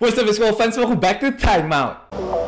What's up, it's Will Fence. Welcome back to Timeout.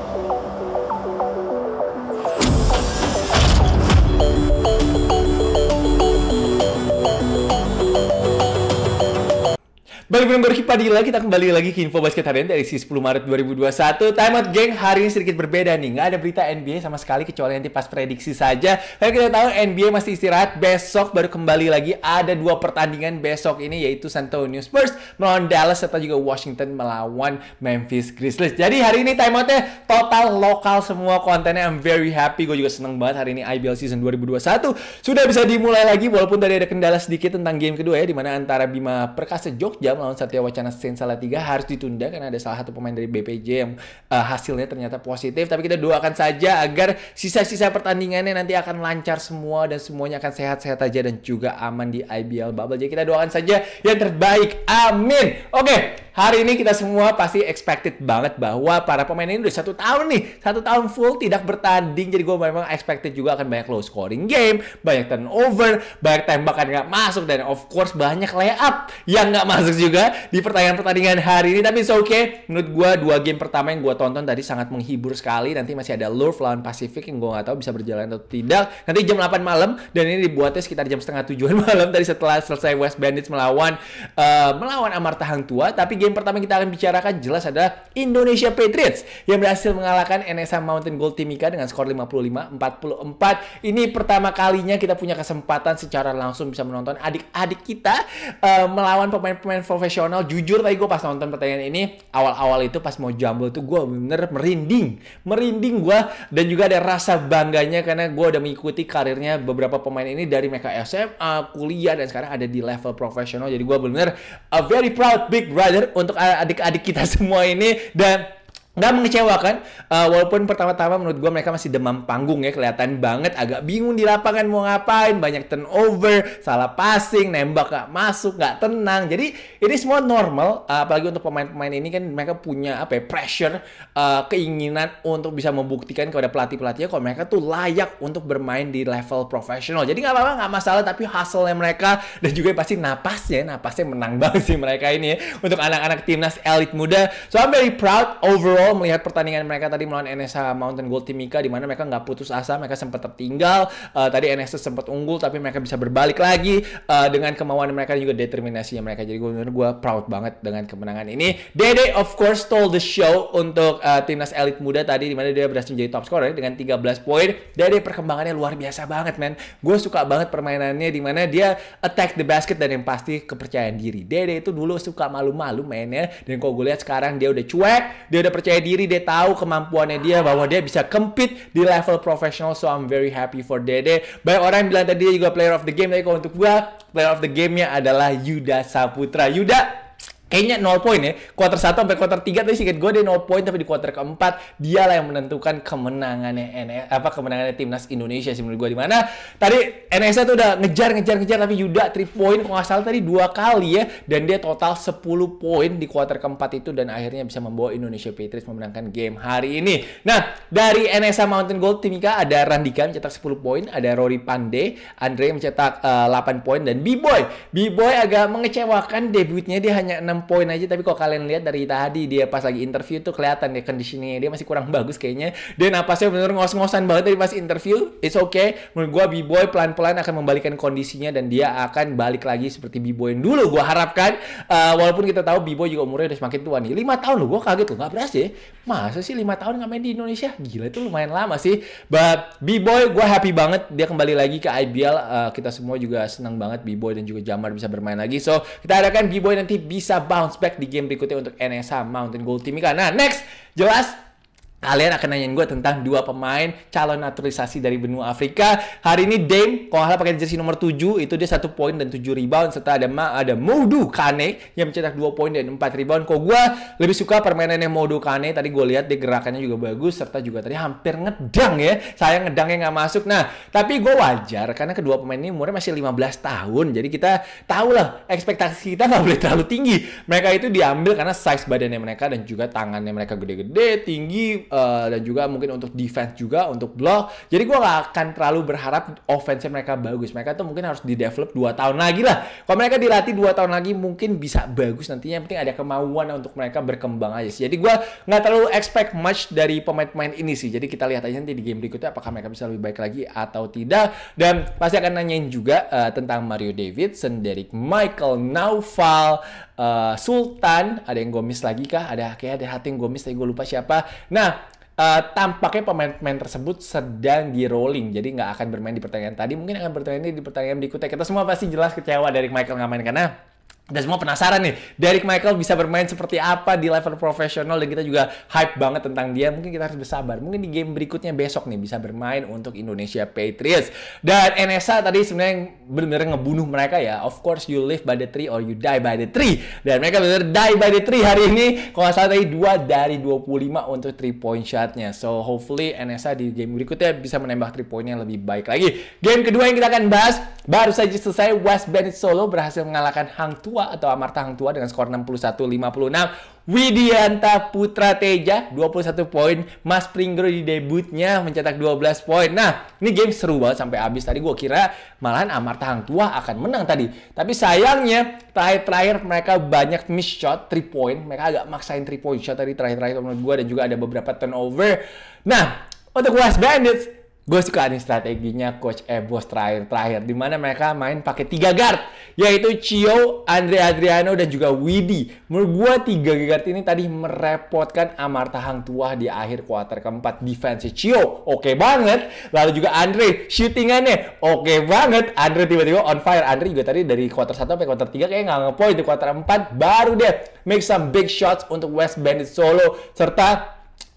Balik dengan berkipadi lagi, kita kembali lagi ke info basket harian dari 10 Maret 2021. Time out geng, hari ini sedikit berbeda nih. Nggak ada berita NBA sama sekali, kecuali nanti pas prediksi saja. Karena kita tahu NBA masih istirahat, besok baru kembali lagi. Ada dua pertandingan besok ini, yaitu San Antonio Spurs melawan Dallas, serta juga Washington melawan Memphis Grizzlies. Jadi hari ini time outnya total lokal semua kontennya. I'm very happy, gue juga seneng banget hari ini IBL Season 2021. Sudah bisa dimulai lagi, walaupun tadi ada kendala sedikit tentang game kedua ya, di mana antara Bima Perkasa Jogja melawan Satya Wacana Sen Salatiga harus ditunda karena ada salah satu pemain dari BPJ yang uh, hasilnya ternyata positif. Tapi kita doakan saja agar sisa-sisa pertandingannya nanti akan lancar semua dan semuanya akan sehat-sehat aja dan juga aman di IBL bubble. Jadi kita doakan saja yang terbaik. Amin. Oke, okay hari ini kita semua pasti expected banget bahwa para pemain ini udah satu tahun nih, satu tahun full tidak bertanding. Jadi gue memang expected juga akan banyak low scoring game, banyak turnover, banyak tembakan gak masuk dan of course banyak layup yang gak masuk juga juga di pertandingan-pertandingan hari ini. Tapi oke okay. Menurut gue dua game pertama yang gue tonton tadi sangat menghibur sekali. Nanti masih ada Love lawan Pacific yang gue gak tahu bisa berjalan atau tidak. Nanti jam 8 malam dan ini dibuatnya sekitar jam setengah tujuan malam tadi setelah selesai West Bandits melawan uh, melawan Amarta Hang Tua. Tapi game pertama yang kita akan bicarakan jelas adalah Indonesia Patriots yang berhasil mengalahkan NSM Mountain Gold Timika dengan skor 55-44. Ini pertama kalinya kita punya kesempatan secara langsung bisa menonton adik-adik kita uh, melawan pemain-pemain profesional jujur tadi gue pas nonton pertandingan ini awal-awal itu pas mau jumble tuh gue bener merinding merinding gue dan juga ada rasa bangganya karena gue udah mengikuti karirnya beberapa pemain ini dari mereka SMA kuliah dan sekarang ada di level profesional jadi gue bener a very proud big brother untuk adik-adik kita semua ini dan nggak mengecewakan uh, walaupun pertama-tama menurut gue mereka masih demam panggung ya kelihatan banget agak bingung di lapangan mau ngapain banyak turnover salah passing nembak nggak masuk nggak tenang jadi ini semua normal uh, apalagi untuk pemain-pemain ini kan mereka punya apa ya, pressure uh, keinginan untuk bisa membuktikan kepada pelatih pelatihnya kalau mereka tuh layak untuk bermain di level profesional jadi nggak apa-apa nggak masalah tapi hasilnya mereka dan juga pasti napasnya napasnya menang banget sih mereka ini ya untuk anak-anak timnas elit muda so I'm very proud overall Gagal melihat pertandingan mereka tadi melawan NSA Mountain Gold Timika di mana mereka nggak putus asa, mereka sempat tertinggal. Uh, tadi NSA sempat unggul tapi mereka bisa berbalik lagi uh, dengan kemauan mereka dan juga determinasinya mereka. Jadi gue bener gue proud banget dengan kemenangan ini. Dede of course stole the show untuk uh, timnas elit muda tadi di mana dia berhasil menjadi top scorer dengan 13 poin. Dede perkembangannya luar biasa banget, men. Gue suka banget permainannya di mana dia attack the basket dan yang pasti kepercayaan diri. Dede itu dulu suka malu-malu mainnya dan kalau gue lihat sekarang dia udah cuek, dia udah percaya percaya diri, dia tahu kemampuannya dia bahwa dia bisa compete di level profesional. So I'm very happy for Dede. Banyak orang yang bilang tadi dia juga player of the game, tapi kalau untuk gua player of the game-nya adalah Yuda Saputra. Yuda, kayaknya 0 poin ya. Quarter 1 sampai quarter 3 tadi singkat gue dia 0 poin tapi di quarter keempat dialah yang menentukan kemenangannya NS, e, apa kemenangannya timnas Indonesia sih menurut gue di mana tadi NSA e tuh udah ngejar ngejar ngejar tapi Yuda 3 poin kalau salah tadi dua kali ya dan dia total 10 poin di quarter keempat itu dan akhirnya bisa membawa Indonesia Patriots memenangkan game hari ini. Nah, dari NSA e Mountain Gold Timika ada Randika mencetak 10 poin, ada Rory Pandey, Andre mencetak uh, eh, 8 poin dan B-Boy. B-Boy agak mengecewakan debutnya dia hanya 6 6 poin aja tapi kalau kalian lihat dari tadi dia pas lagi interview tuh kelihatan ya conditioningnya dia masih kurang bagus kayaknya dia napasnya bener ngos-ngosan banget tadi pas interview it's okay menurut gue B-Boy pelan-pelan akan membalikan kondisinya dan dia akan balik lagi seperti B-Boy yang dulu gue harapkan uh, walaupun kita tahu B-Boy juga umurnya udah semakin tua nih 5 tahun loh gue kaget loh gak beras ya masa sih 5 tahun gak main di Indonesia gila itu lumayan lama sih but B-Boy gue happy banget dia kembali lagi ke IBL uh, eh, kita semua juga senang banget B-Boy dan juga Jamar bisa bermain lagi so kita harapkan B-Boy nanti bisa bounce back di game berikutnya untuk NSA Mountain Gold Team karena Nah, next jelas Kalian akan nanyain gue tentang dua pemain calon naturalisasi dari benua Afrika. Hari ini Dame, kalau nggak pakai jersey nomor 7, itu dia satu poin dan 7 rebound. Serta ada Ma, ada Modu Kane yang mencetak dua poin dan 4 rebound. Kok gue lebih suka permainannya Modu Kane. Tadi gue lihat dia gerakannya juga bagus. Serta juga tadi hampir ngedang ya. sayang ngedangnya nggak masuk. Nah, tapi gue wajar karena kedua pemain ini umurnya masih 15 tahun. Jadi kita tahu lah ekspektasi kita nggak boleh terlalu tinggi. Mereka itu diambil karena size badannya mereka dan juga tangannya mereka gede-gede, tinggi, Eh, dan juga mungkin untuk defense juga untuk block. Jadi gue gak akan terlalu berharap offense mereka bagus. Mereka tuh mungkin harus di develop 2 tahun lagi lah. Kalau mereka dilatih 2 tahun lagi mungkin bisa bagus nantinya. Yang penting ada kemauan untuk mereka berkembang aja sih. Jadi gue nggak terlalu expect much dari pemain-pemain ini sih. Jadi kita lihat aja nanti di game berikutnya apakah mereka bisa lebih baik lagi atau tidak. Dan pasti akan nanyain juga uh, tentang Mario Davidson, Derek Michael, Naufal, Eh, Sultan, ada yang Gomis lagi kah? Ada kayak ada hati yang Gomis, tapi gue lupa siapa. Nah, uh, tampaknya pemain-pemain tersebut sedang di rolling, jadi nggak akan bermain di pertandingan tadi. Mungkin akan bermain di pertandingan berikutnya. Kita semua pasti jelas kecewa dari Michael nggak main karena dan semua penasaran nih, Derek Michael bisa bermain seperti apa di level profesional dan kita juga hype banget tentang dia. Mungkin kita harus bersabar. Mungkin di game berikutnya besok nih bisa bermain untuk Indonesia Patriots. Dan NSA tadi sebenarnya benar-benar ngebunuh mereka ya. Of course you live by the tree or you die by the tree. Dan mereka benar die by the tree hari ini. Kalau nggak salah tadi 2 dari 25 untuk 3 point shotnya. So hopefully NSA di game berikutnya bisa menembak 3 pointnya lebih baik lagi. Game kedua yang kita akan bahas baru saja selesai West Bandit Solo berhasil mengalahkan Hang Tua tua atau Amarta Hang tua dengan skor 61-56. Widianta Putra Teja 21 poin, Mas Pringgro di debutnya mencetak 12 poin. Nah, ini game seru banget sampai habis. Tadi gue kira malahan Amarta Hang tua akan menang tadi. Tapi sayangnya terakhir-terakhir mereka banyak miss shot 3 point. Mereka agak maksain 3 point shot tadi terakhir-terakhir menurut gue dan juga ada beberapa turnover. Nah, untuk West Bandits Gue suka nih strateginya Coach Ebos eh, terakhir-terakhir. Dimana mereka main pakai tiga guard. Yaitu Cio, Andre Adriano, dan juga Widi. Menurut gue tiga guard ini tadi merepotkan Amarta Hang Tua di akhir kuarter keempat. Defense Cio, oke okay banget. Lalu juga Andre, shootingannya oke okay banget. Andre tiba-tiba on fire. Andre juga tadi dari kuarter satu sampai kuarter tiga kayaknya nggak ngepoint. Di kuarter 4 baru deh make some big shots untuk West Bandit Solo. Serta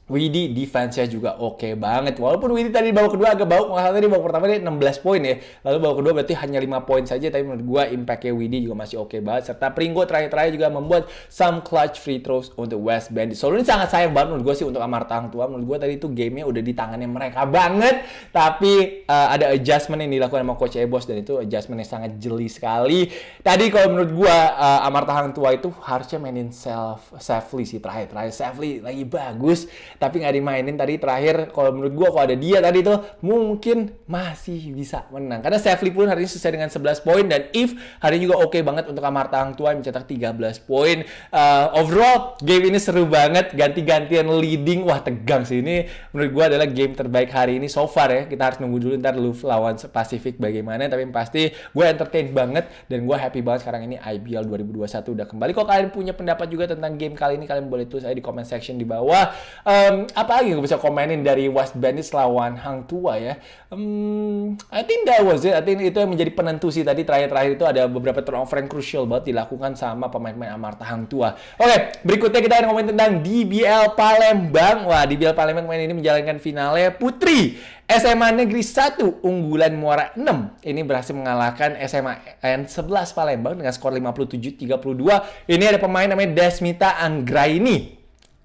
Widi defense-nya juga oke okay banget. Walaupun Widi tadi di babak kedua agak bau, kalau tadi di babak pertama dia 16 poin ya. Lalu babak kedua berarti hanya 5 poin saja, tapi menurut gue impact-nya Widi juga masih oke okay banget. Serta Pringgo terakhir-terakhir juga membuat some clutch free throws untuk West Bandit. So ini sangat sayang banget menurut gue sih untuk Amar Tang Tua. Menurut gue tadi itu gamenya udah di tangannya mereka banget. Tapi uh, ada adjustment yang dilakukan sama Coach Ebos dan itu adjustment yang sangat jeli sekali. Tadi kalau menurut gue uh, Amar Tang Tua itu harusnya mainin self safely sih terakhir-terakhir. Safely lagi bagus tapi nggak dimainin tadi terakhir kalau menurut gue kalau ada dia tadi tuh mungkin masih bisa menang karena Safely pun hari ini selesai dengan 11 poin dan If hari ini juga oke okay banget untuk Amarta Hang Tua yang mencetak 13 poin uh, overall game ini seru banget ganti-gantian leading wah tegang sih ini menurut gue adalah game terbaik hari ini so far ya kita harus nunggu dulu ntar lu lawan Pacific bagaimana tapi yang pasti gue entertain banget dan gue happy banget sekarang ini IBL 2021 udah kembali kalau kalian punya pendapat juga tentang game kali ini kalian boleh tulis aja di comment section di bawah uh, um, apa lagi yang bisa komenin dari West Bandits lawan Hang Tua ya? Um, I think that was it. I think itu yang menjadi penentu sih tadi terakhir-terakhir itu ada beberapa turnover yang crucial banget dilakukan sama pemain-pemain Amarta Hang Tua. Oke, okay, berikutnya kita akan ngomongin tentang DBL Palembang. Wah, DBL Palembang main ini menjalankan finalnya Putri SMA Negeri 1 unggulan Muara 6 ini berhasil mengalahkan SMA N11 Palembang dengan skor 57-32. Ini ada pemain namanya Desmita Anggraini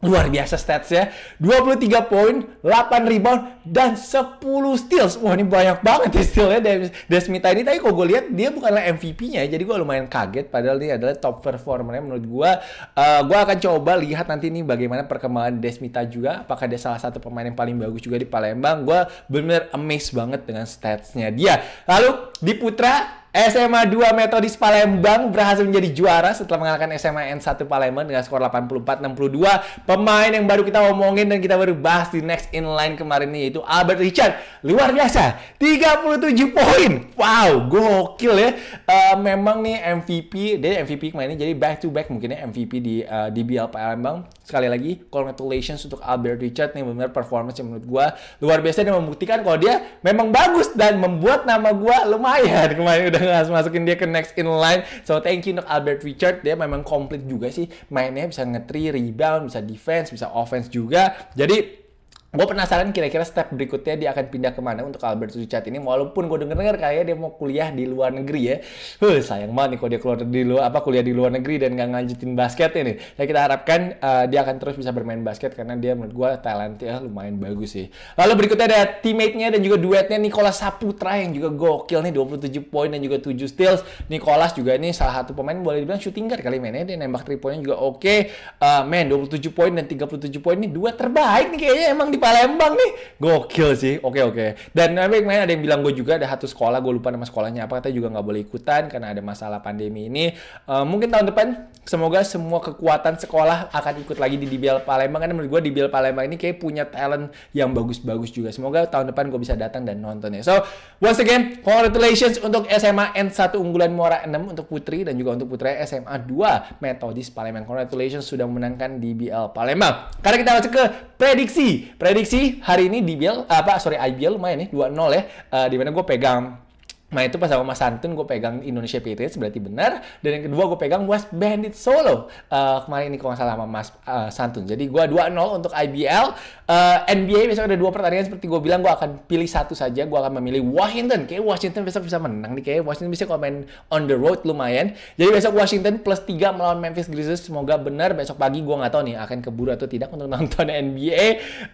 Luar biasa stats statsnya. 23 poin, 8 rebound, dan 10 steals. Wah ini banyak banget ya dari Desmita ini. Tapi kok gue lihat dia bukanlah MVP-nya. Ya. Jadi gue lumayan kaget. Padahal dia adalah top performer-nya menurut gue. Uh, gue akan coba lihat nanti nih bagaimana perkembangan Desmita juga. Apakah dia salah satu pemain yang paling bagus juga di Palembang. Gue bener-bener amazed banget dengan statsnya dia. Lalu di Putra SMA 2 Metodis Palembang berhasil menjadi juara setelah mengalahkan SMA N1 Palembang dengan skor 84-62. Pemain yang baru kita omongin dan kita baru bahas di next inline kemarin ini yaitu Albert Richard. Luar biasa, 37 poin. Wow, gokil ya. Uh, memang nih MVP, dia MVP kemarin ini jadi back to back mungkin ya MVP di uh, eh, DBL Palembang. Sekali lagi, congratulations untuk Albert Richard nih benar performance yang menurut gua luar biasa dan membuktikan kalau dia memang bagus dan membuat nama gua lumayan kemarin udah harus masukin dia ke next in line. So thank you untuk Albert Richard. Dia memang komplit juga sih. Mainnya bisa ngetri, rebound, bisa defense, bisa offense juga. Jadi gue penasaran kira-kira step berikutnya dia akan pindah kemana untuk Albert Suchat ini walaupun gue denger dengar kayaknya dia mau kuliah di luar negeri ya huh, sayang banget nih kalau dia keluar di luar apa kuliah di luar negeri dan gak ngelanjutin basket ini ya nah, kita harapkan uh, dia akan terus bisa bermain basket karena dia menurut gue talentnya lumayan bagus sih lalu berikutnya ada teammate-nya dan juga duetnya Nikola Saputra yang juga gokil nih 27 poin dan juga 7 steals Nikolas juga ini salah satu pemain boleh dibilang shooting guard kali mainnya dia nembak 3 poinnya juga oke okay. uh, eh, men 27 poin dan 37 poin ini dua terbaik nih kayaknya emang di Palembang nih. Gokil sih. Oke, oke. Dan nanti kemarin ada yang bilang gue juga ada satu sekolah, gue lupa nama sekolahnya apa, katanya juga nggak boleh ikutan karena ada masalah pandemi ini. Uh, mungkin tahun depan, semoga semua kekuatan sekolah akan ikut lagi di DBL Palembang. Karena menurut gue DBL Palembang ini kayak punya talent yang bagus-bagus juga. Semoga tahun depan gue bisa datang dan nontonnya. So, once again, congratulations untuk SMA N1 Unggulan Muara 6 untuk Putri dan juga untuk Putra SMA 2 Metodis Palembang. Congratulations sudah memenangkan DBL Palembang. Karena kita masuk ke prediksi. prediksi prediksi hari ini di Biel, apa sorry IBL lumayan nih 2-0 ya. Uh, di mana gue pegang Nah itu pas sama Mas Santun gue pegang Indonesia Patriots berarti benar. Dan yang kedua gue pegang West Bandit Solo. Uh, kemarin ini kalau nggak salah sama Mas uh, Santun. Jadi gue 2-0 untuk IBL. Uh, eh, NBA besok ada dua pertandingan seperti gue bilang gue akan pilih satu saja. Gue akan memilih Washington. Kayak Washington besok bisa menang nih. Kayak Washington bisa komen on the road lumayan. Jadi besok Washington plus 3 melawan Memphis Grizzlies. Semoga benar besok pagi gue nggak tahu nih akan keburu atau tidak untuk nonton NBA.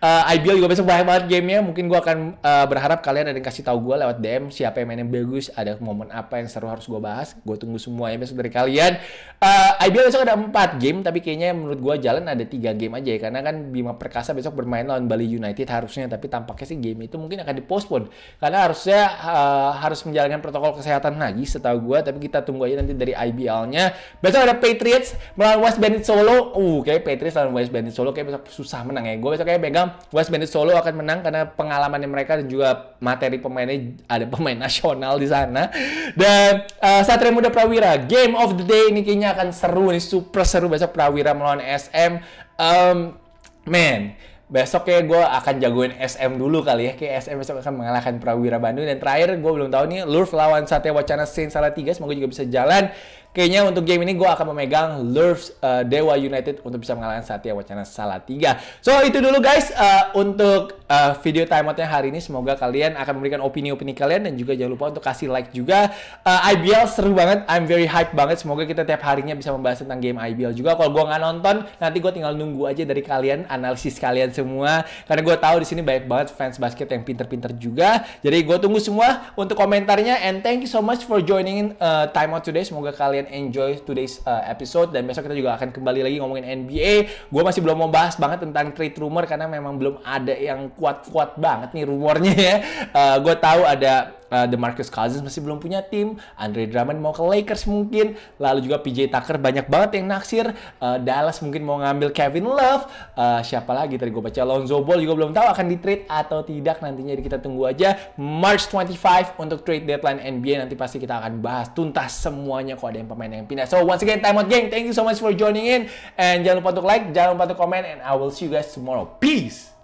Uh, IBL juga besok banyak banget gamenya. Mungkin gue akan uh, berharap kalian ada yang kasih tahu gue lewat DM siapa yang mainnya bego bagus, ada momen apa yang seru harus gue bahas. Gue tunggu semuanya besok dari kalian. Uh, eh, IBL besok ada 4 game, tapi kayaknya menurut gue jalan ada 3 game aja ya. Karena kan Bima Perkasa besok bermain lawan Bali United harusnya, tapi tampaknya sih game itu mungkin akan dipospon. Karena harusnya uh, harus menjalankan protokol kesehatan lagi setahu gue, tapi kita tunggu aja nanti dari IBL-nya. Besok ada Patriots melawan West Bandit Solo. Uh, kayak Patriots lawan West Bandit Solo kayak besok susah menang ya. Gue besok kayak pegang West Bandit Solo akan menang karena pengalamannya mereka dan juga materi pemainnya ada pemain nasional di sana. Dan uh, Satria Muda Prawira, game of the day ini kayaknya akan seru nih, super seru besok Prawira melawan SM. Um, man, besok ya gue akan jagoin SM dulu kali ya. Kayak SM besok akan mengalahkan Prawira Bandung. Dan terakhir gue belum tahu nih, Lurf lawan Satya Wacana Saint tiga Semoga juga bisa jalan. Kayaknya untuk game ini gue akan memegang Lurves uh, eh, Dewa United untuk bisa mengalahkan Satya Wacana salah Salatiga. So itu dulu guys uh, untuk uh, video timeoutnya hari ini. Semoga kalian akan memberikan opini-opini kalian dan juga jangan lupa untuk kasih like juga. Uh, IBL seru banget, I'm very hype banget. Semoga kita tiap harinya bisa membahas tentang game IBL juga. Kalau gue nggak nonton, nanti gue tinggal nunggu aja dari kalian analisis kalian semua. Karena gue tahu di sini banyak banget fans basket yang pinter-pinter juga. Jadi gue tunggu semua untuk komentarnya and thank you so much for joining uh, timeout today. Semoga kalian kalian enjoy today's uh, episode dan besok kita juga akan kembali lagi ngomongin NBA. Gue masih belum mau bahas banget tentang trade rumor karena memang belum ada yang kuat-kuat banget nih rumornya ya. Uh, gue tahu ada uh, eh, Marcus Cousins masih belum punya tim, Andre Drummond mau ke Lakers mungkin, lalu juga PJ Tucker banyak banget yang naksir, uh, Dallas mungkin mau ngambil Kevin Love, uh, siapa lagi tadi gue baca Lonzo Ball juga belum tahu akan di trade atau tidak nantinya kita tunggu aja March 25 untuk trade deadline NBA nanti pasti kita akan bahas tuntas semuanya kok ada yang pemain yang pindah. So once again time out gang, thank you so much for joining in and jangan lupa untuk like, jangan lupa untuk comment and I will see you guys tomorrow. Peace.